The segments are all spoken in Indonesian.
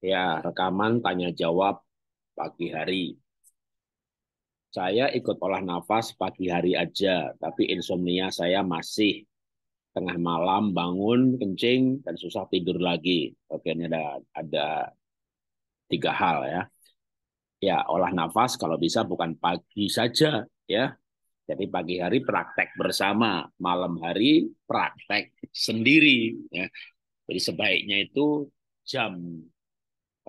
Ya, rekaman tanya jawab pagi hari. Saya ikut olah nafas pagi hari aja, tapi insomnia saya masih tengah malam bangun kencing dan susah tidur lagi. Oke, ini ada ada tiga hal ya. Ya, olah nafas kalau bisa bukan pagi saja ya. Jadi pagi hari praktek bersama, malam hari praktek sendiri ya. Jadi sebaiknya itu jam 6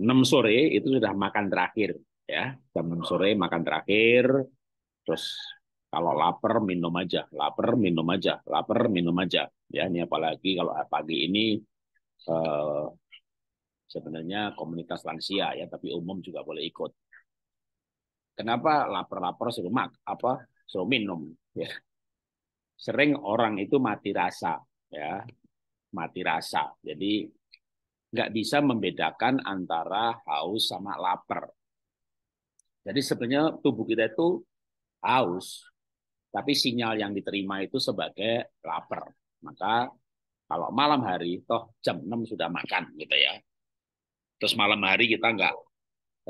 eh, sore itu sudah makan terakhir ya jam 6 sore makan terakhir terus kalau lapar minum aja lapar minum aja lapar minum aja ya ini apalagi kalau pagi ini eh, sebenarnya komunitas lansia ya tapi umum juga boleh ikut kenapa lapar-lapar suruh mak apa suruh minum ya sering orang itu mati rasa ya mati rasa jadi nggak bisa membedakan antara haus sama lapar. Jadi sebenarnya tubuh kita itu haus, tapi sinyal yang diterima itu sebagai lapar. Maka kalau malam hari toh jam 6 sudah makan gitu ya. Terus malam hari kita nggak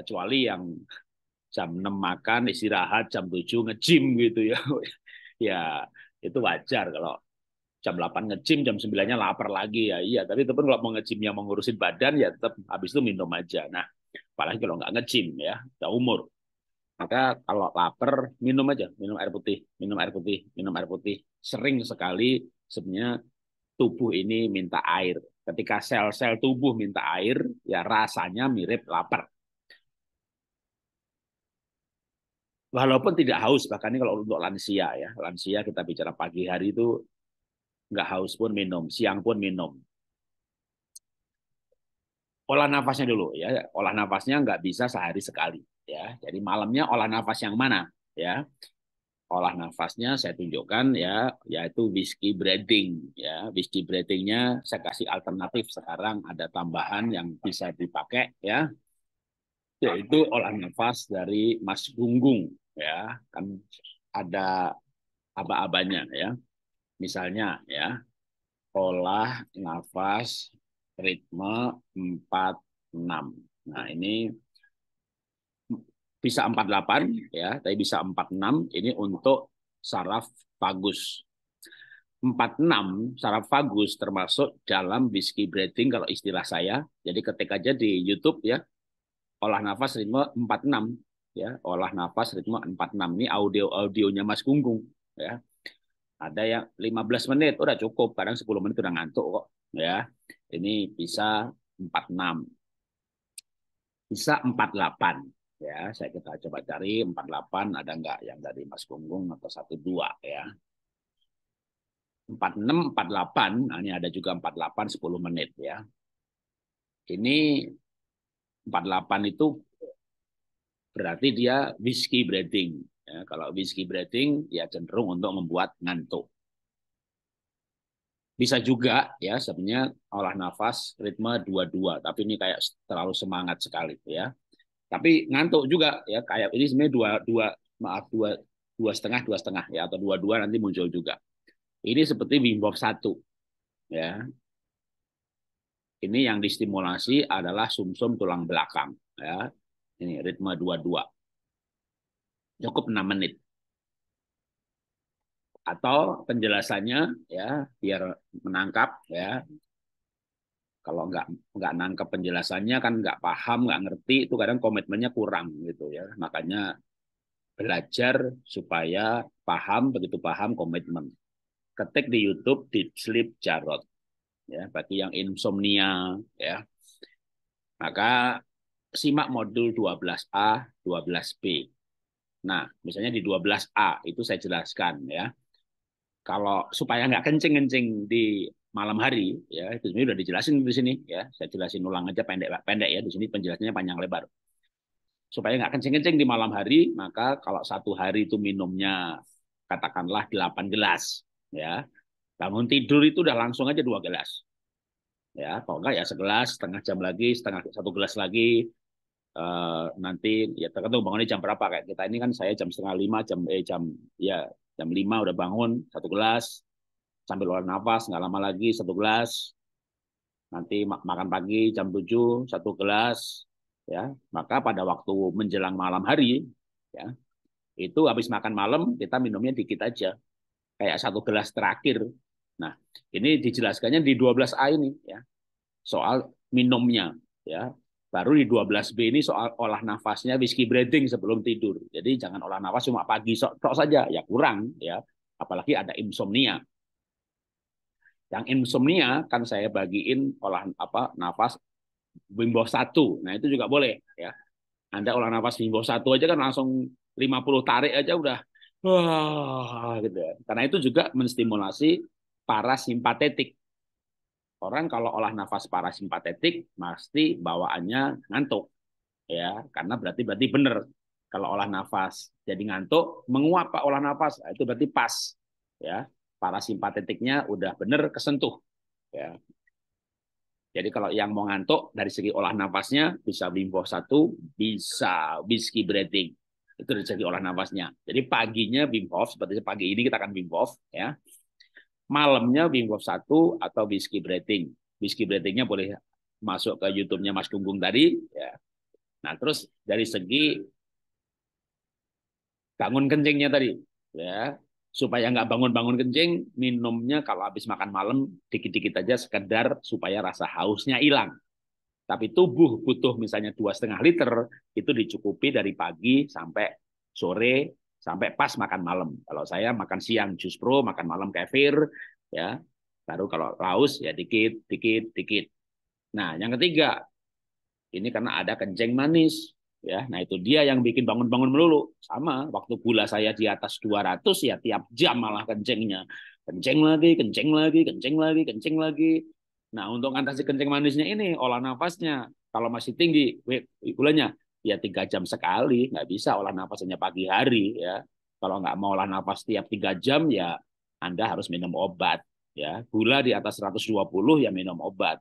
kecuali yang jam 6 makan istirahat jam 7 ngejim gitu ya. ya itu wajar kalau jam 8 ngecim jam 9-nya lapar lagi ya iya tapi itu pun kalau mau ngecim yang mengurusin badan ya tetap habis itu minum aja nah apalagi kalau nggak ngecim ya udah umur maka kalau lapar minum aja minum air putih minum air putih minum air putih sering sekali sebenarnya tubuh ini minta air ketika sel-sel tubuh minta air ya rasanya mirip lapar walaupun tidak haus bahkan ini kalau untuk lansia ya lansia kita bicara pagi hari itu nggak haus pun minum, siang pun minum. Olah nafasnya dulu ya, olah nafasnya nggak bisa sehari sekali ya. Jadi malamnya olah nafas yang mana ya? Olah nafasnya saya tunjukkan ya, yaitu whiskey breathing ya. Whiskey breathingnya saya kasih alternatif sekarang ada tambahan yang bisa dipakai ya, yaitu olah nafas dari Mas Gunggung ya, kan ada aba-abanya ya. Misalnya ya, pola nafas ritme 46. Nah, ini bisa 48 ya, tapi bisa 46 ini untuk saraf vagus. 46 saraf vagus termasuk dalam whiskey breathing kalau istilah saya. Jadi ketik aja di YouTube ya, olah nafas ritme 46 ya, olah nafas ritme 46 ini audio audionya Mas Gunggung ya ada yang 15 menit udah cukup kadang 10 menit udah ngantuk kok ya ini bisa 46 bisa 48 ya saya kita coba cari 48 ada nggak yang dari Mas Gunggung atau 12 ya 46 48 nah ini ada juga 48 10 menit ya ini 48 itu berarti dia whiskey breathing Ya, kalau whiskey breathing ya cenderung untuk membuat ngantuk. Bisa juga ya sebenarnya olah nafas ritme dua-dua, tapi ini kayak terlalu semangat sekali ya. Tapi ngantuk juga ya kayak ini sebenarnya dua dua maaf dua dua setengah dua setengah ya atau dua dua nanti muncul juga. Ini seperti Wim Hof satu ya. Ini yang distimulasi adalah sumsum -sum tulang belakang ya. Ini ritme dua-dua cukup enam menit. Atau penjelasannya ya biar menangkap ya. Kalau nggak nggak nangkap penjelasannya kan nggak paham nggak ngerti itu kadang komitmennya kurang gitu ya. Makanya belajar supaya paham begitu paham komitmen. Ketik di YouTube di Sleep Jarot ya bagi yang insomnia ya. Maka simak modul 12A, 12B Nah, misalnya di 12A itu saya jelaskan ya. Kalau supaya nggak kencing-kencing di malam hari ya itu sebenarnya sudah dijelasin di sini ya. Saya jelasin ulang aja pendek-pendek ya di sini penjelasannya panjang lebar. Supaya nggak kencing-kencing di malam hari, maka kalau satu hari itu minumnya katakanlah 8 gelas ya. Bangun tidur itu udah langsung aja dua gelas. Ya, kalau enggak ya segelas, setengah jam lagi, setengah satu gelas lagi, Eh, nanti ya tergantung bangunnya jam berapa kayak kita ini kan saya jam setengah lima jam eh jam ya jam lima udah bangun satu gelas sambil olah nafas nggak lama lagi satu gelas nanti makan pagi jam tujuh satu gelas ya maka pada waktu menjelang malam hari ya itu habis makan malam kita minumnya dikit aja kayak satu gelas terakhir nah ini dijelaskannya di 12 a ini ya soal minumnya ya Baru di 12B ini soal olah nafasnya whiskey breathing sebelum tidur. Jadi jangan olah nafas cuma pagi sok, sok saja, ya kurang ya. Apalagi ada insomnia. Yang insomnia kan saya bagiin olah apa nafas bimbo satu. Nah, itu juga boleh ya. Anda olah nafas bimbo satu aja kan langsung 50 tarik aja udah wah gitu. Karena itu juga menstimulasi parasimpatetik Orang kalau olah nafas parasimpatetik pasti bawaannya ngantuk. Ya, karena berarti berarti benar. Kalau olah nafas jadi ngantuk, menguap Pak olah nafas, nah, itu berarti pas. Ya, parasimpatetiknya udah benar kesentuh. Ya. Jadi kalau yang mau ngantuk dari segi olah nafasnya bisa bimbo satu, bisa whiskey breathing. Itu dari segi olah nafasnya. Jadi paginya bimbof, seperti pagi ini kita akan bimbof, Ya malamnya Wim Hof 1 atau Whiskey Breathing. Whiskey breathingnya boleh masuk ke YouTube-nya Mas Gunggung tadi. Ya. Nah, terus dari segi bangun kencingnya tadi. ya Supaya nggak bangun-bangun kencing, minumnya kalau habis makan malam, dikit-dikit aja sekedar supaya rasa hausnya hilang. Tapi tubuh butuh misalnya dua setengah liter, itu dicukupi dari pagi sampai sore sampai pas makan malam. Kalau saya makan siang jus pro, makan malam kefir, ya. Baru kalau laus ya dikit, dikit, dikit. Nah, yang ketiga, ini karena ada kencing manis, ya. Nah, itu dia yang bikin bangun-bangun melulu. Sama, waktu gula saya di atas 200 ya tiap jam malah kencingnya. Kencing lagi, kencing lagi, kencing lagi, kencing lagi. Nah, untuk ngatasi kencing manisnya ini, olah nafasnya, kalau masih tinggi gulanya, ya tiga jam sekali nggak bisa olah nafas hanya pagi hari ya kalau nggak mau olah nafas setiap tiga jam ya anda harus minum obat ya gula di atas 120 ya minum obat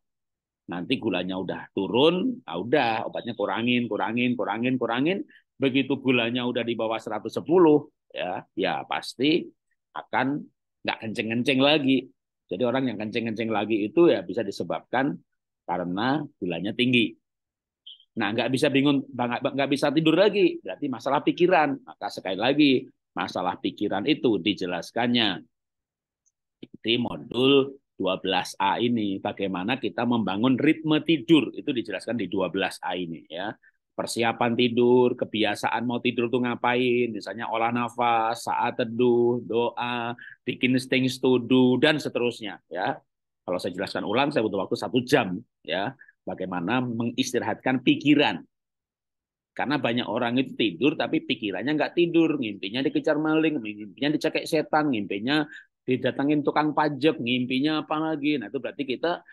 nanti gulanya udah turun nah udah obatnya kurangin kurangin kurangin kurangin begitu gulanya udah di bawah 110 ya ya pasti akan nggak kenceng-kenceng lagi jadi orang yang kenceng-kenceng lagi itu ya bisa disebabkan karena gulanya tinggi Nah, nggak bisa bingung, nggak bisa tidur lagi. Berarti masalah pikiran. Maka sekali lagi, masalah pikiran itu dijelaskannya di modul 12A ini. Bagaimana kita membangun ritme tidur. Itu dijelaskan di 12A ini. ya Persiapan tidur, kebiasaan mau tidur tuh ngapain. Misalnya olah nafas, saat teduh, doa, bikin things to do, dan seterusnya. ya Kalau saya jelaskan ulang, saya butuh waktu satu jam. ya Bagaimana mengistirahatkan pikiran. Karena banyak orang itu tidur tapi pikirannya nggak tidur. Ngimpinya dikejar maling, ngimpinya dicekek setan, ngimpinya didatangin tukang pajak, ngimpinya apa lagi. Nah itu berarti kita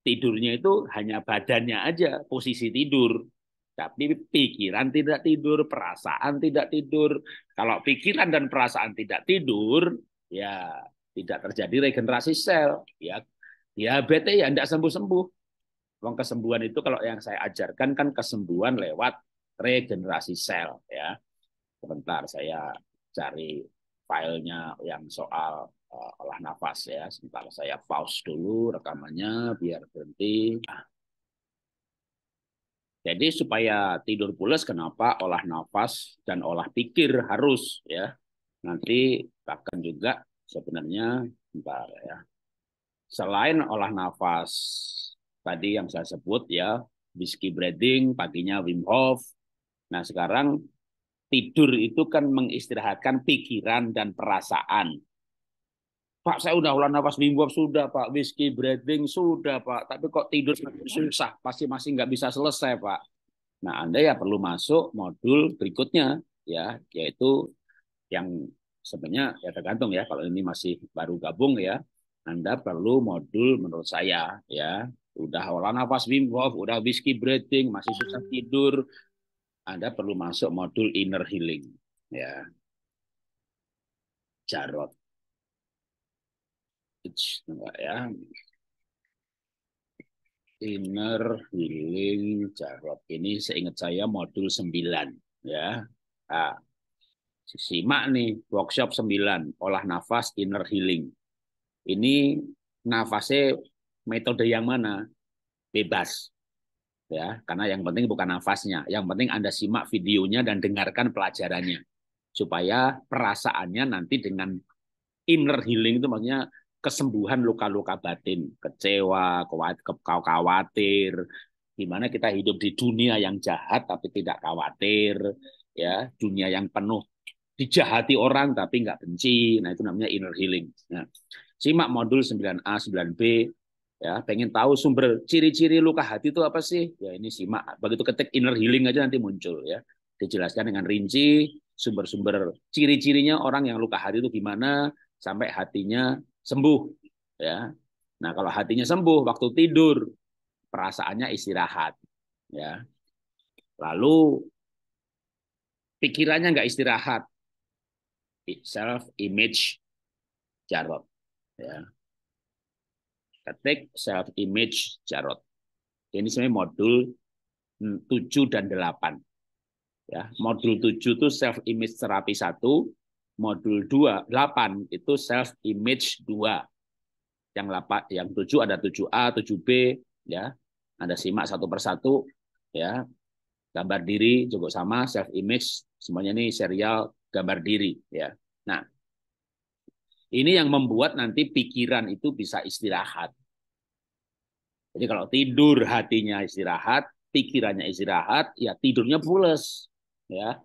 tidurnya itu hanya badannya aja, posisi tidur. Tapi pikiran tidak tidur, perasaan tidak tidur. Kalau pikiran dan perasaan tidak tidur, ya tidak terjadi regenerasi sel. Ya diabetes ya tidak sembuh-sembuh. Wong kesembuhan itu kalau yang saya ajarkan kan kesembuhan lewat regenerasi sel ya. Sebentar saya cari filenya yang soal uh, olah nafas ya. Sebentar saya pause dulu rekamannya biar berhenti. Jadi supaya tidur pulas kenapa olah nafas dan olah pikir harus ya. Nanti bahkan juga sebenarnya sebentar ya. Selain olah nafas tadi yang saya sebut ya whiskey breathing paginya Wim Hof nah sekarang tidur itu kan mengistirahatkan pikiran dan perasaan Pak saya udah ulang nafas Wim Hof sudah Pak whiskey breathing sudah Pak tapi kok tidur susah pasti masih nggak bisa selesai Pak nah Anda ya perlu masuk modul berikutnya ya yaitu yang sebenarnya ya tergantung ya kalau ini masih baru gabung ya Anda perlu modul menurut saya ya Udah olah nafas Wim Hof, udah whiskey breathing, masih susah tidur. Anda perlu masuk modul inner healing. ya Jarot. ya. Inner healing Jarot. Ini seingat saya modul 9. Ya. Nah, simak nih workshop 9 olah nafas inner healing. Ini nafasnya metode yang mana bebas ya karena yang penting bukan nafasnya yang penting anda simak videonya dan dengarkan pelajarannya supaya perasaannya nanti dengan inner healing itu maksudnya kesembuhan luka-luka batin kecewa kau khawatir gimana kita hidup di dunia yang jahat tapi tidak khawatir ya dunia yang penuh dijahati orang tapi nggak benci nah itu namanya inner healing nah simak modul 9A 9B ya pengen tahu sumber ciri-ciri luka hati itu apa sih ya ini simak begitu ketik inner healing aja nanti muncul ya dijelaskan dengan rinci sumber-sumber ciri-cirinya orang yang luka hati itu gimana sampai hatinya sembuh ya nah kalau hatinya sembuh waktu tidur perasaannya istirahat ya lalu pikirannya nggak istirahat self image jarot ya estetik, self image Jarot. Ini sebenarnya modul 7 hmm, dan 8. Ya, modul 7 itu self image terapi 1, modul 2 8 itu self image 2. Yang 8 yang 7 ada 7A, 7B ya. Anda simak satu persatu ya. Gambar diri juga sama self image semuanya ini serial gambar diri ya. Nah, ini yang membuat nanti pikiran itu bisa istirahat. Jadi kalau tidur hatinya istirahat, pikirannya istirahat, ya tidurnya pules. Ya,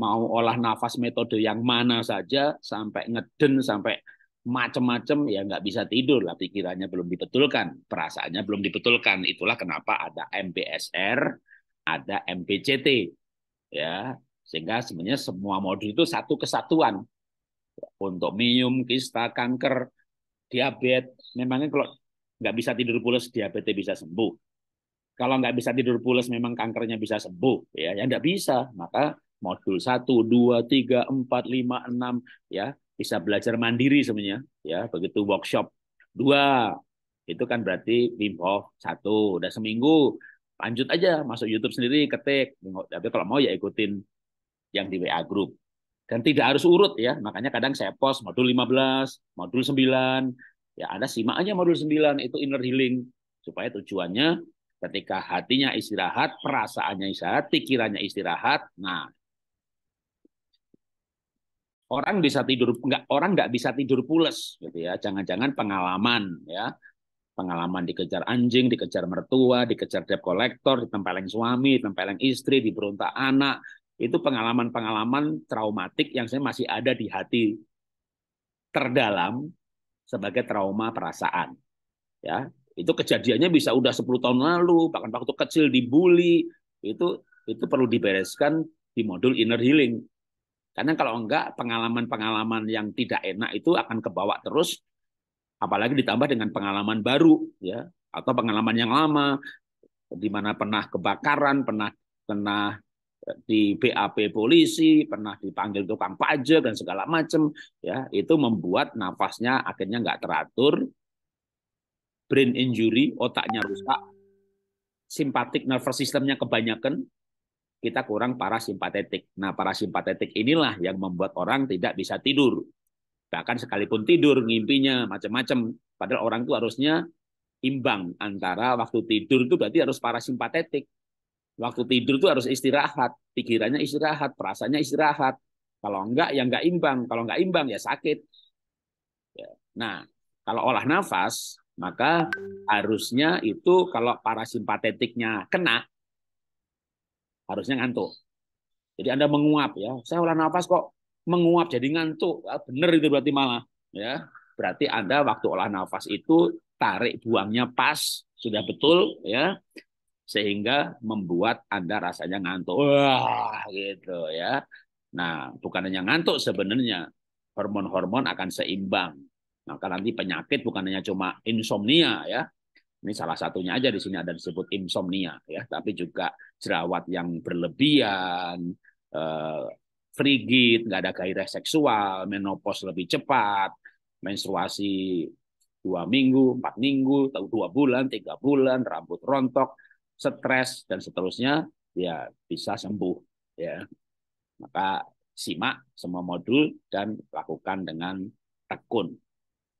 mau olah nafas metode yang mana saja, sampai ngeden, sampai macem-macem, ya nggak bisa tidur lah pikirannya belum dibetulkan perasaannya belum dibetulkan itulah kenapa ada MPSR, ada MBCT ya sehingga sebenarnya semua modul itu satu kesatuan untuk minum kista, kanker, diabetes. Memangnya kalau nggak bisa tidur pulas, diabetes bisa sembuh. Kalau nggak bisa tidur pulas, memang kankernya bisa sembuh. Ya, ya nggak bisa. Maka modul 1, 2, 3, 4, 5, 6, ya bisa belajar mandiri sebenarnya. Ya, begitu workshop 2, itu kan berarti Wim Hof 1. Udah seminggu, lanjut aja masuk YouTube sendiri ketik tapi kalau mau ya ikutin yang di WA group dan tidak harus urut ya. Makanya kadang saya post modul 15, modul 9, ya ada simak aja modul 9 itu inner healing supaya tujuannya ketika hatinya istirahat, perasaannya istirahat, pikirannya istirahat. Nah, orang bisa tidur nggak orang nggak bisa tidur pulas gitu ya. Jangan-jangan pengalaman ya. Pengalaman dikejar anjing, dikejar mertua, dikejar debt collector, ditempeleng suami, ditempeleng istri, diberontak anak, itu pengalaman-pengalaman traumatik yang saya masih ada di hati terdalam sebagai trauma perasaan. Ya, itu kejadiannya bisa udah 10 tahun lalu, bahkan waktu kecil dibully, itu itu perlu dibereskan di modul inner healing. Karena kalau enggak pengalaman-pengalaman yang tidak enak itu akan kebawa terus apalagi ditambah dengan pengalaman baru ya atau pengalaman yang lama di mana pernah kebakaran, pernah pernah di BAP polisi, pernah dipanggil tukang pajak dan segala macam, ya itu membuat nafasnya akhirnya nggak teratur, brain injury, otaknya rusak, simpatik nervous systemnya kebanyakan, kita kurang parasimpatetik. Nah, parasimpatetik inilah yang membuat orang tidak bisa tidur. Bahkan sekalipun tidur, ngimpinya macam-macam. Padahal orang itu harusnya imbang antara waktu tidur itu berarti harus parasimpatetik Waktu tidur tuh harus istirahat, pikirannya istirahat, perasaannya istirahat. Kalau enggak ya enggak imbang, kalau enggak imbang ya sakit. Ya. Nah, kalau olah nafas maka harusnya itu kalau parasimpatetiknya kena harusnya ngantuk. Jadi Anda menguap ya. Saya olah nafas kok menguap jadi ngantuk. Ah, bener itu berarti malah ya. Berarti Anda waktu olah nafas itu tarik buangnya pas, sudah betul ya sehingga membuat Anda rasanya ngantuk. Wah, gitu ya. Nah, bukan hanya ngantuk sebenarnya, hormon-hormon akan seimbang. Maka nanti penyakit bukan hanya cuma insomnia ya. Ini salah satunya aja di sini ada disebut insomnia ya, tapi juga jerawat yang berlebihan, eh, frigid, nggak ada gairah seksual, menopause lebih cepat, menstruasi dua minggu, empat minggu, dua bulan, tiga bulan, rambut rontok, stres dan seterusnya ya bisa sembuh ya. Maka simak semua modul dan lakukan dengan tekun